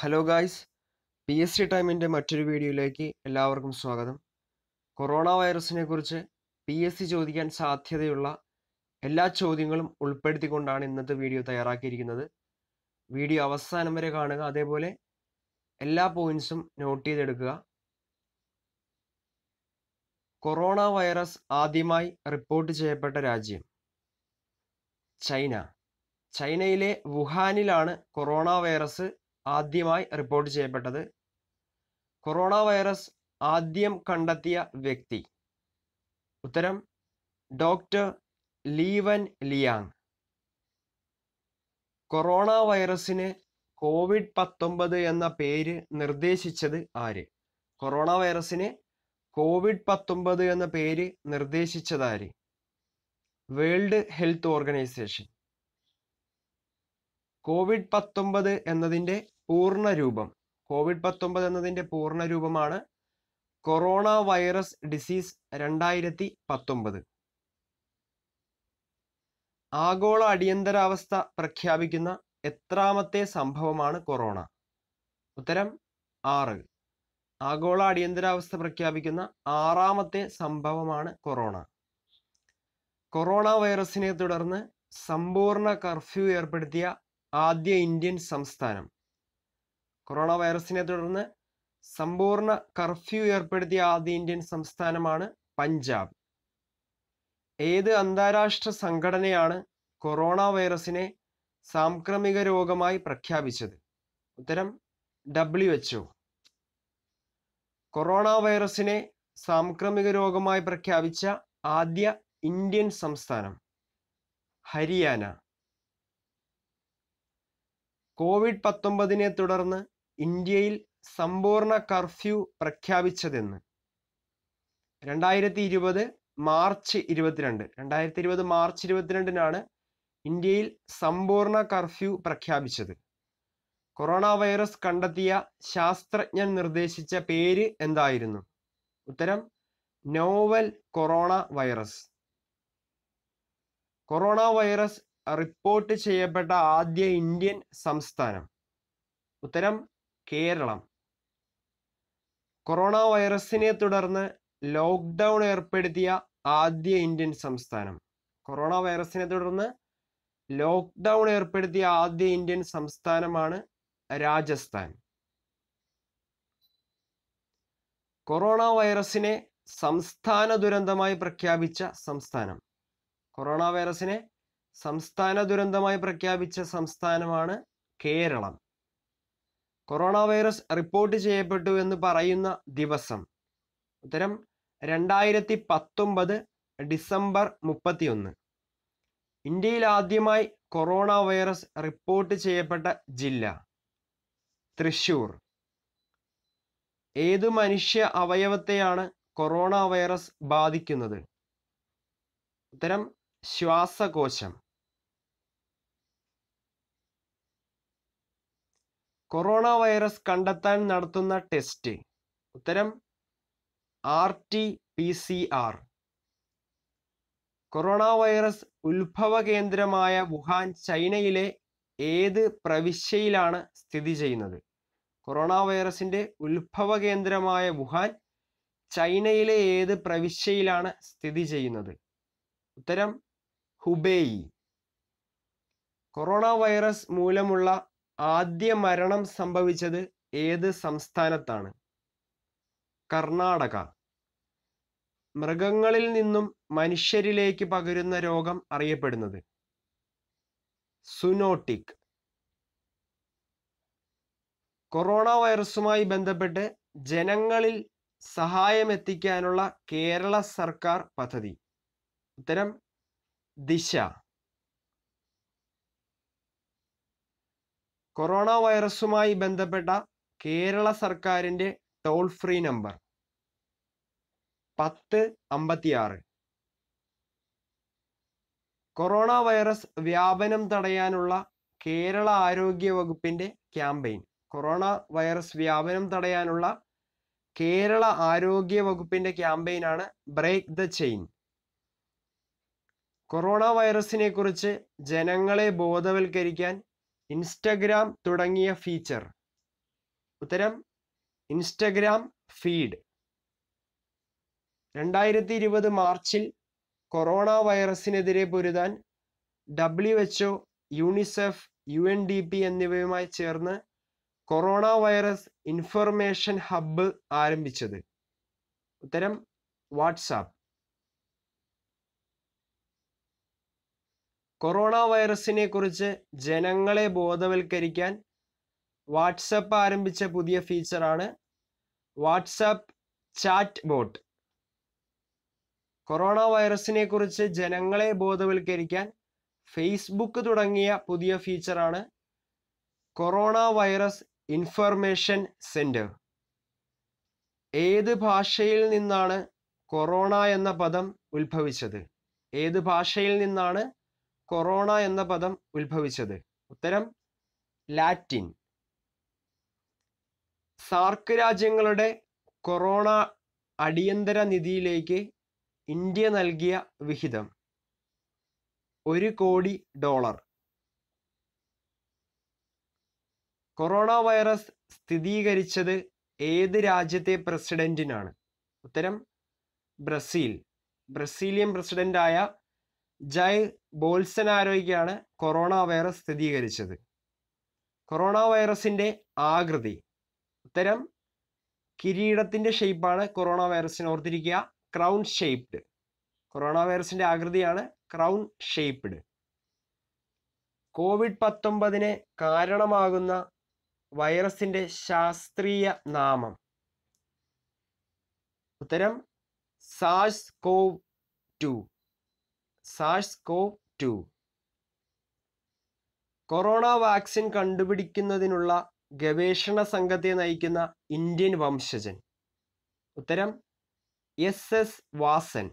hello guys P S C ടൈമിൻ്റെ മറ്റൊരു വീഡിയോയിലേക്ക് എല്ലാവർക്കും സ്വാഗതം കൊറോണ വൈറസിനെ കുറിച്ച് പി എസ് സി ചോദിക്കാൻ സാധ്യതയുള്ള എല്ലാ ചോദ്യങ്ങളും ഉൾപ്പെടുത്തിക്കൊണ്ടാണ് ഇന്നത്തെ വീഡിയോ തയ്യാറാക്കിയിരിക്കുന്നത് വീഡിയോ അവസാനം വരെ കാണുക അതേപോലെ എല്ലാ പോയിന്റ്സും നോട്ട് ചെയ്തെടുക്കുക കൊറോണ വൈറസ് ആദ്യമായി റിപ്പോർട്ട് ചെയ്യപ്പെട്ട രാജ്യം ചൈന ചൈനയിലെ വുഹാനിലാണ് കൊറോണ വൈറസ് ആദ്യമായി റിപ്പോർട്ട് ചെയ്യപ്പെട്ടത് കൊറോണ വൈറസ് ആദ്യം കണ്ടെത്തിയ വ്യക്തി ഉത്തരം ഡോക്ടർ ലീവൻ ലിയാങ് കൊറോണ വൈറസിന് കോവിഡ് പത്തൊമ്പത് എന്ന പേര് നിർദ്ദേശിച്ചത് ആര് കൊറോണ വൈറസിന് കോവിഡ് പത്തൊമ്പത് എന്ന പേര് നിർദ്ദേശിച്ചത് ആര് വേൾഡ് ഹെൽത്ത് ഓർഗനൈസേഷൻ കോവിഡ് പത്തൊമ്പത് എന്നതിൻ്റെ പൂർണ്ണരൂപം കോവിഡ് പത്തൊമ്പത് എന്നതിൻ്റെ പൂർണ്ണരൂപമാണ് കൊറോണ വൈറസ് ഡിസീസ് രണ്ടായിരത്തി പത്തൊമ്പത് ആഗോള അടിയന്തരാവസ്ഥ പ്രഖ്യാപിക്കുന്ന എത്രാമത്തെ സംഭവമാണ് കൊറോണ ഉത്തരം ആറ് ആഗോള അടിയന്തരാവസ്ഥ പ്രഖ്യാപിക്കുന്ന ആറാമത്തെ സംഭവമാണ് കൊറോണ കൊറോണ വൈറസിനെ തുടർന്ന് സമ്പൂർണ്ണ കർഫ്യൂ ഏർപ്പെടുത്തിയ ആദ്യ ഇന്ത്യൻ സംസ്ഥാനം കൊറോണ വൈറസിനെ തുടർന്ന് സമ്പൂർണ്ണ കർഫ്യൂ ഏർപ്പെടുത്തിയ ആദ്യ ഇന്ത്യൻ സംസ്ഥാനമാണ് പഞ്ചാബ് ഏത് അന്താരാഷ്ട്ര സംഘടനയാണ് കൊറോണ വൈറസിനെ സാംക്രമിക രോഗമായി പ്രഖ്യാപിച്ചത് ഉത്തരം ഡബ്ല്യു ഒ കൊറോണ വൈറസിനെ സാംക്രമിക രോഗമായി പ്രഖ്യാപിച്ച ആദ്യ ഇന്ത്യൻ സംസ്ഥാനം ഹരിയാന കോവിഡ് പത്തൊമ്പതിനെ തുടർന്ന് ഇന്ത്യയിൽ സമ്പൂർണ്ണ കർഫ്യൂ പ്രഖ്യാപിച്ചതെന്ന് രണ്ടായിരത്തി ഇരുപത് മാർച്ച് ഇരുപത്തിരണ്ട് രണ്ടായിരത്തി ഇരുപത് മാർച്ച് ഇരുപത്തിരണ്ടിനാണ് ഇന്ത്യയിൽ സമ്പൂർണ്ണ കർഫ്യൂ പ്രഖ്യാപിച്ചത് കൊറോണ വൈറസ് കണ്ടെത്തിയ ശാസ്ത്രജ്ഞൻ നിർദ്ദേശിച്ച പേര് എന്തായിരുന്നു ഉത്തരം novel corona virus corona virus report ചെയ്യപ്പെട്ട ആദ്യ ഇന്ത്യൻ സംസ്ഥാനം ഉത്തരം കേരളം കൊറോണ വൈറസിനെ തുടർന്ന് ലോക്ക്ഡൗൺ ഏർപ്പെടുത്തിയ ആദ്യ ഇന്ത്യൻ സംസ്ഥാനം കൊറോണ വൈറസിനെ തുടർന്ന് ലോക്ക്ഡൗൺ ഏർപ്പെടുത്തിയ ആദ്യ ഇന്ത്യൻ സംസ്ഥാനമാണ് രാജസ്ഥാൻ കൊറോണ വൈറസിനെ സംസ്ഥാന ദുരന്തമായി പ്രഖ്യാപിച്ച സംസ്ഥാനം കൊറോണ വൈറസിനെ സംസ്ഥാന ദുരന്തമായി പ്രഖ്യാപിച്ച സംസ്ഥാനമാണ് കേരളം കൊറോണ വൈറസ് റിപ്പോർട്ട് ചെയ്യപ്പെട്ടു എന്ന് പറയുന്ന ദിവസം ഉത്തരം രണ്ടായിരത്തി പത്തൊമ്പത് ഡിസംബർ മുപ്പത്തിയൊന്ന് ഇന്ത്യയിൽ ആദ്യമായി കൊറോണ വൈറസ് റിപ്പോർട്ട് ചെയ്യപ്പെട്ട ജില്ല തൃശൂർ ഏത് മനുഷ്യ അവയവത്തെയാണ് കൊറോണ വൈറസ് ബാധിക്കുന്നത് ഉത്തരം ശ്വാസകോശം കൊറോണ വൈറസ് കണ്ടെത്താൻ നടത്തുന്ന ടെസ്റ്റ് ഉത്തരം R T P C R corona virus ഉത്ഭവ കേന്ദ്രമായ വുഹാൻ ചൈനയിലെ ഏത് പ്രവിശ്യയിലാണ് സ്ഥിതി ചെയ്യുന്നത് കൊറോണ വൈറസിന്റെ ഉത്ഭവ കേന്ദ്രമായ വുഹാൻ ചൈനയിലെ ഏത് പ്രവിശ്യയിലാണ് സ്ഥിതി ചെയ്യുന്നത് ഉത്തരം ഹുബേയി കൊറോണ വൈറസ് മൂലമുള്ള ആദ്യ മരണം സംഭവിച്ചത് ഏത് സംസ്ഥാനത്താണ് കർണാടക മൃഗങ്ങളിൽ നിന്നും മനുഷ്യരിലേക്ക് പകരുന്ന രോഗം അറിയപ്പെടുന്നത് സുനോട്ടിക് കൊറോണ വൈറസുമായി ബന്ധപ്പെട്ട് ജനങ്ങളിൽ സഹായമെത്തിക്കാനുള്ള കേരള സർക്കാർ പദ്ധതി ഉത്തരം ദിശ കൊറോണ വൈറസുമായി ബന്ധപ്പെട്ട കേരള സർക്കാരിൻ്റെ ടോൾ ഫ്രീ നമ്പർ പത്ത് അമ്പത്തിയാറ് കൊറോണ വൈറസ് വ്യാപനം തടയാനുള്ള കേരള ആരോഗ്യ വകുപ്പിൻ്റെ ക്യാമ്പയിൻ കൊറോണ വൈറസ് വ്യാപനം തടയാനുള്ള കേരള ആരോഗ്യ വകുപ്പിൻ്റെ ക്യാമ്പയിനാണ് ബ്രേക്ക് ദ ചെയിൻ കൊറോണ വൈറസിനെ കുറിച്ച് ജനങ്ങളെ ബോധവൽക്കരിക്കാൻ ഇൻസ്റ്റഗ്രാം തുടങ്ങിയ ഫീച്ചർ ഉത്തരം ഇൻസ്റ്റഗ്രാം ഫീഡ് രണ്ടായിരത്തി ഇരുപത് മാർച്ചിൽ കൊറോണ വൈറസിനെതിരെ പൊരുതാൻ W O UNICEF U N D P എന്നിവയുമായി ചേർന്ന് കൊറോണ വൈറസ് ഇൻഫർമേഷൻ ഹബ്ബ് ആരംഭിച്ചത് ഉത്തരം വാട്സാപ്പ് കൊറോണ വൈറസിനെ കുറിച്ച് ജനങ്ങളെ ബോധവൽക്കരിക്കാൻ വാട്സപ്പ് ആരംഭിച്ച പുതിയ ഫീച്ചറാണ് വാട്സപ്പ് ചാറ്റ് ബോട്ട് കൊറോണ വൈറസിനെ കുറിച്ച് ജനങ്ങളെ ബോധവൽക്കരിക്കാൻ ഫേസ്ബുക്ക് തുടങ്ങിയ പുതിയ ഫീച്ചറാണ് കൊറോണ വൈറസ് ഇൻഫർമേഷൻ സെൻറ്റർ ഏത് ഭാഷയിൽ നിന്നാണ് കൊറോണ എന്ന പദം ഉത്ഭവിച്ചത് ഏത് ഭാഷയിൽ നിന്നാണ് കൊറോണ എന്ന പദം ഉത്ഭവിച്ചത് ഉത്തരം ലാറ്റിൻ സാർക്ക് രാജ്യങ്ങളുടെ കൊറോണ അടിയന്തര നിധിയിലേക്ക് ഇന്ത്യ നൽകിയ വിഹിതം ഒരു കോടി ഡോളർ കൊറോണ വൈറസ് സ്ഥിരീകരിച്ചത് ഏത് രാജ്യത്തെ പ്രസിഡന്റിനാണ് ഉത്തരം ബ്രസീൽ ബ്രസീലിയൻ പ്രസിഡന്റായ ജൈ ബോൾസനാരോയ്ക്കാണ് കൊറോണ വൈറസ് സ്ഥിരീകരിച്ചത് കൊറോണ വൈറസിൻ്റെ ആകൃതി ഉത്തരം കിരീടത്തിൻ്റെ ഷെയ്പ്പാണ് കൊറോണ വൈറസിന് ഓർത്തിരിക്കുക ക്രൗൺ ഷേപ്ഡ് കൊറോണ വൈറസിൻ്റെ ആകൃതിയാണ് ക്രൗൺ ഷേപ്ഡ് കോവിഡ് പത്തൊമ്പതിന് കാരണമാകുന്ന വൈറസിൻ്റെ ശാസ്ത്രീയ നാമം ഉത്തരം സാസ് CoV two SARS Co two corona vaccine കണ്ടുപിടിക്കുന്നതിനുള്ള ഗവേഷണ സംഘത്തെ നയിക്കുന്ന ഇന്ത്യൻ വംശജൻ ഉത്തരം എസ് എസ് വാസൻ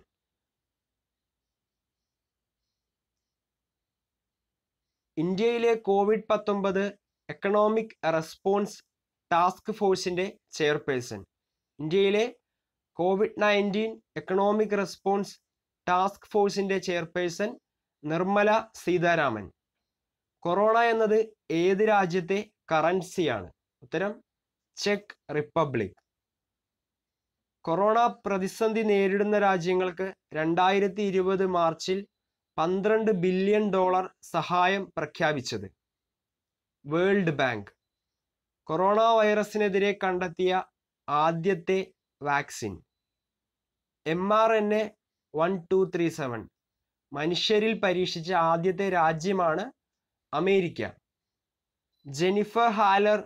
ഇന്ത്യയിലെ കോവിഡ് പത്തൊമ്പത് എക്കണോമിക് റെസ്പോൺസ് ടാസ്ക് ഫോഴ്സിൻ്റെ ചെയർപേഴ്സൺ ഇന്ത്യയിലെ Covid nineteen economic response task ഫോഴ്സിന്റെ ചെയർപേഴ്സൺ നിർമ്മല സീതാരാമൻ കൊറോണ എന്നത് ഏത് രാജ്യത്തെ കറൻസിയാണ് ഉത്തരം ചെക്ക് റിപ്പബ്ലിക് കൊറോണ പ്രതിസന്ധി നേരിടുന്ന രാജ്യങ്ങൾക്ക് രണ്ടായിരത്തി ഇരുപത് മാർച്ചിൽ പന്ത്രണ്ട് ബില്യൺ ഡോളർ സഹായം പ്രഖ്യാപിച്ചത് വേൾഡ് ബാങ്ക് കൊറോണ വൈറസിനെതിരെ കണ്ടെത്തിയ ആദ്യത്തെ vaccine M R N A one two three seven മനുഷ്യരിൽ പരീക്ഷിച്ച ആദ്യത്തെ രാജ്യമാണ് അമേരിക്ക ജെനിഫർ ഹാലർ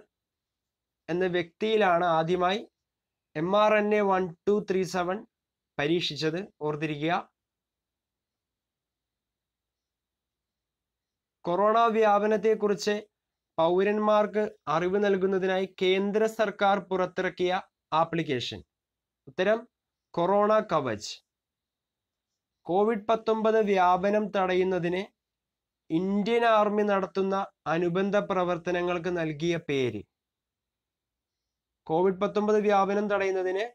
എന്ന വ്യക്തിയിലാണ് ആദ്യമായി M R N A one two three seven പരീക്ഷിച്ചത് ഓർത്തിരിക്കുക കൊറോണ വ്യാപനത്തെക്കുറിച്ച് പൗരന്മാർക്ക് അറിവ് നൽകുന്നതിനായി കേന്ദ്ര സർക്കാർ പുറത്തിറക്കിയ ആപ്ലിക്കേഷൻ ഉത്തരം കൊറോണ കവച് കോവിഡ് പത്തൊമ്പത് വ്യാപനം തടയുന്നതിന് ഇന്ത്യൻ ആർമി നടത്തുന്ന അനുബന്ധ പ്രവർത്തനങ്ങൾക്ക് നൽകിയ പേര് കോവിഡ് പത്തൊമ്പത് വ്യാപനം തടയുന്നതിന്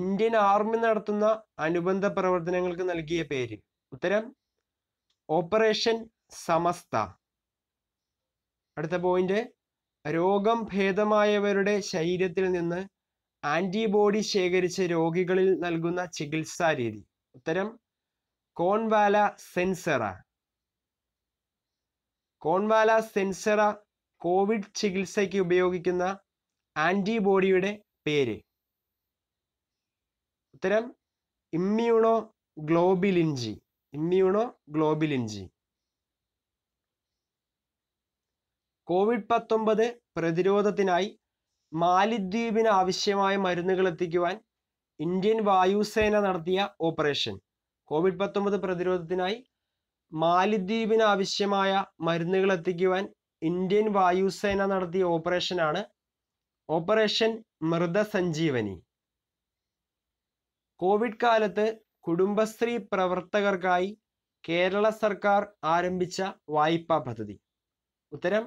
ഇന്ത്യൻ ആർമി നടത്തുന്ന അനുബന്ധ പ്രവർത്തനങ്ങൾക്ക് നൽകിയ പേര് ഉത്തരം ഓപ്പറേഷൻ സമസ്ത അടുത്ത പോയിന്റ് രോഗം ഭേദമായവരുടെ ശരീരത്തിൽ നിന്ന് ആന്റിബോഡി ശേഖരിച്ച് രോഗികളിൽ നൽകുന്ന ചികിത്സാ രീതി ഉത്തരം കോൺവാല സെൻസറ കോൺവാല സെൻസറ കോവിഡ് ചികിത്സയ്ക്ക് ഉപയോഗിക്കുന്ന ആൻറ്റിബോഡിയുടെ പേര് ഉത്തരം immuno globulin G immuno globulin G Covid പത്തൊമ്പത് പ്രതിരോധത്തിനായി മാലിദ്വീപിന് ആവശ്യമായ മരുന്നുകൾ എത്തിക്കുവാൻ ഇന്ത്യൻ വായുസേന നടത്തിയ ഓപ്പറേഷൻ കോവിഡ് പത്തൊമ്പത് പ്രതിരോധത്തിനായി മാലിദ്വീപിന് ആവശ്യമായ മരുന്നുകൾ എത്തിക്കുവാൻ ഇന്ത്യൻ വായുസേന നടത്തിയ ഓപ്പറേഷനാണ് ഓപ്പറേഷൻ മൃതസഞ്ജീവനി കോവിഡ് കാലത്ത് കുടുംബശ്രീ പ്രവർത്തകർക്കായി കേരള സർക്കാർ ആരംഭിച്ച വായ്പാ പദ്ധതി ഉത്തരം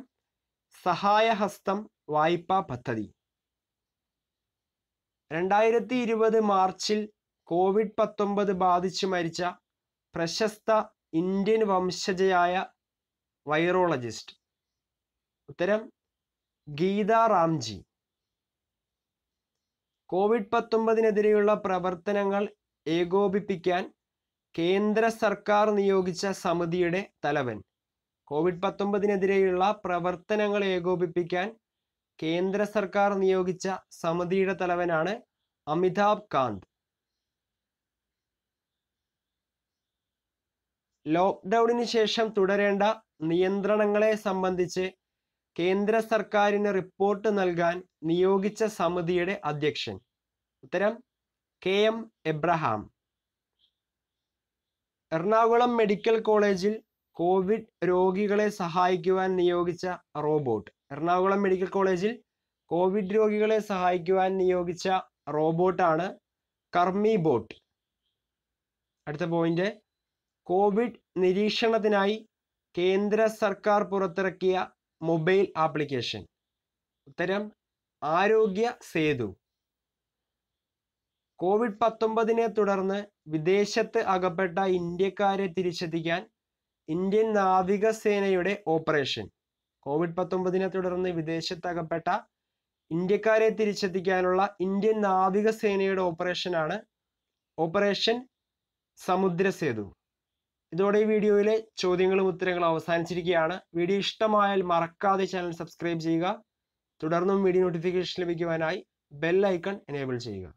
സഹായഹസ്തം വായ്പാ പദ്ധതി രണ്ടായിരത്തി ഇരുപത് മാർച്ചിൽ കോവിഡ് പത്തൊമ്പത് ബാധിച്ച് മരിച്ച പ്രശസ്ത ഇന്ത്യൻ വംശജയായ വൈറോളജിസ്റ്റ് ഉത്തരം ഗീത റാംജി കോവിഡ് പത്തൊമ്പതിനെതിരെയുള്ള പ്രവർത്തനങ്ങൾ ഏകോപിപ്പിക്കാൻ കേന്ദ്ര സർക്കാർ നിയോഗിച്ച സമിതിയുടെ തലവൻ കോവിഡ് പത്തൊമ്പതിനെതിരെയുള്ള പ്രവർത്തനങ്ങൾ ഏകോപിപ്പിക്കാൻ കേന്ദ്ര സർക്കാർ നിയോഗിച്ച സമിതിയുടെ തലവനാണ് അമിതാഭ് കാന്ത് ലോക്ക്ഡൌണിന് ശേഷം തുടരേണ്ട നിയന്ത്രണങ്ങളെ സംബന്ധിച്ച് കേന്ദ്ര സർക്കാരിന് റിപ്പോർട്ട് നൽകാൻ നിയോഗിച്ച സമിതിയുടെ അധ്യക്ഷൻ ഉത്തരം K M Abraham Ernakulam medical കോളേജിൽ കോവിഡ് രോഗികളെ സഹായിക്കുവാൻ നിയോഗിച്ച റോബോട്ട് എറണാകുളം മെഡിക്കൽ കോളേജിൽ കോവിഡ് രോഗികളെ സഹായിക്കുവാൻ നിയോഗിച്ച റോബോട്ടാണ് കർമ്മി ബോട്ട് അടുത്ത പോയിന്റ് കോവിഡ് നിരീക്ഷണത്തിനായി കേന്ദ്ര സർക്കാർ പുറത്തിറക്കിയ മൊബൈൽ ആപ്ലിക്കേഷൻ ഉത്തരം ആരോഗ്യ സേതു കോവിഡ് പത്തൊമ്പതിനെ തുടർന്ന് വിദേശത്ത് അകപ്പെട്ട ഇന്ത്യക്കാരെ തിരിച്ചെത്തിക്കാൻ ഇന്ത്യൻ നാവികസേനയുടെ ഓപ്പറേഷൻ കോവിഡ് പത്തൊമ്പതിനെ തുടർന്ന് വിദേശത്ത് അകപ്പെട്ട ഇന്ത്യക്കാരെ തിരിച്ചെത്തിക്കാനുള്ള ഇന്ത്യൻ നാവികസേനയുടെ ഓപ്പറേഷനാണ് ഓപ്പറേഷൻ സമുദ്ര സേതു ഇതോടെ ഈ വീഡിയോയിലെ ചോദ്യങ്ങളും ഉത്തരങ്ങളും അവസാനിച്ചിരിക്കുകയാണ് വീഡിയോ ഇഷ്ടമായാൽ മറക്കാതെ ചാനൽ സബ്സ്ക്രൈബ് ചെയ്യുക തുടർന്നും വീഡിയോ നോട്ടിഫിക്കേഷൻ ലഭിക്കുവാനായി ബെൽ ഐക്കൺ എനേബിൾ ചെയ്യുക